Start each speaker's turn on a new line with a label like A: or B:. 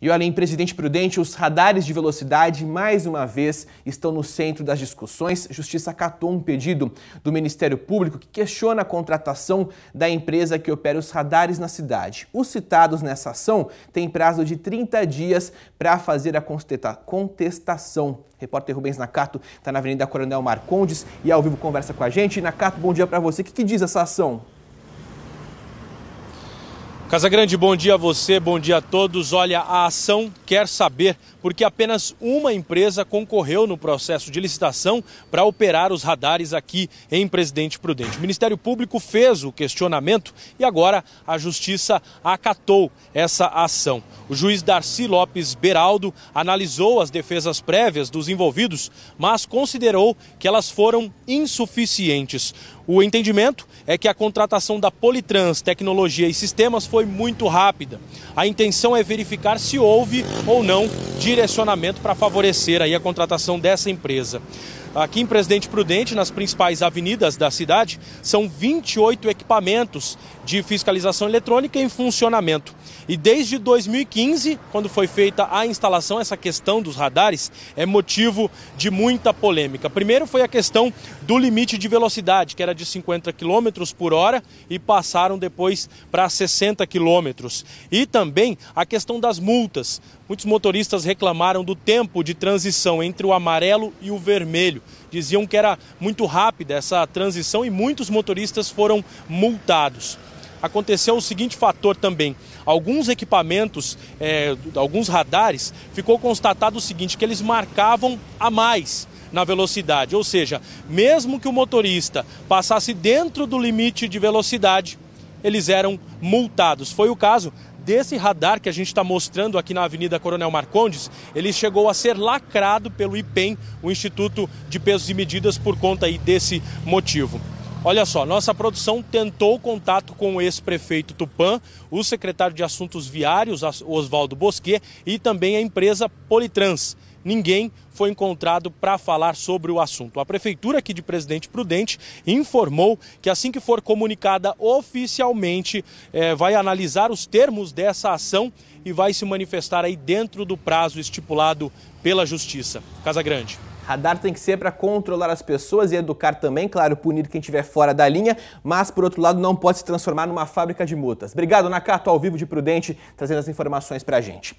A: E olha, em Presidente Prudente, os radares de velocidade, mais uma vez, estão no centro das discussões. Justiça acatou um pedido do Ministério Público que questiona a contratação da empresa que opera os radares na cidade. Os citados nessa ação têm prazo de 30 dias para fazer a contestação. repórter Rubens Nakato está na Avenida Coronel Marcondes e ao vivo conversa com a gente. Nakato, bom dia para você. O que, que diz essa ação?
B: Casagrande, bom dia a você, bom dia a todos. Olha, a ação quer saber porque apenas uma empresa concorreu no processo de licitação para operar os radares aqui em Presidente Prudente. O Ministério Público fez o questionamento e agora a Justiça acatou essa ação. O juiz Darcy Lopes Beraldo analisou as defesas prévias dos envolvidos, mas considerou que elas foram insuficientes. O entendimento é que a contratação da Politrans Tecnologia e Sistemas foi foi muito rápida. A intenção é verificar se houve ou não direcionamento para favorecer aí a contratação dessa empresa. Aqui em Presidente Prudente, nas principais avenidas da cidade, são 28 equipamentos de fiscalização eletrônica em funcionamento. E desde 2015, quando foi feita a instalação, essa questão dos radares é motivo de muita polêmica. Primeiro foi a questão do limite de velocidade, que era de 50 km por hora, e passaram depois para 60 km. E também a questão das multas. Muitos motoristas reclamaram do tempo de transição entre o amarelo e o vermelho. Diziam que era muito rápida essa transição e muitos motoristas foram multados. Aconteceu o seguinte fator também: alguns equipamentos, é, alguns radares, ficou constatado o seguinte, que eles marcavam a mais na velocidade. Ou seja, mesmo que o motorista passasse dentro do limite de velocidade, eles eram multados. Foi o caso desse radar que a gente está mostrando aqui na Avenida Coronel Marcondes, ele chegou a ser lacrado pelo IPEM, o Instituto de Pesos e Medidas, por conta aí desse motivo. Olha só, nossa produção tentou contato com o ex-prefeito Tupã, o secretário de Assuntos Viários, Oswaldo Bosquet, e também a empresa Politrans ninguém foi encontrado para falar sobre o assunto. A prefeitura aqui de Presidente Prudente informou que assim que for comunicada oficialmente, é, vai analisar os termos dessa ação e vai se manifestar aí dentro do prazo estipulado pela Justiça. Casa Grande.
A: Radar tem que ser para controlar as pessoas e educar também, claro, punir quem estiver fora da linha, mas por outro lado não pode se transformar numa fábrica de multas. Obrigado, Nakato, ao vivo de Prudente, trazendo as informações para a gente.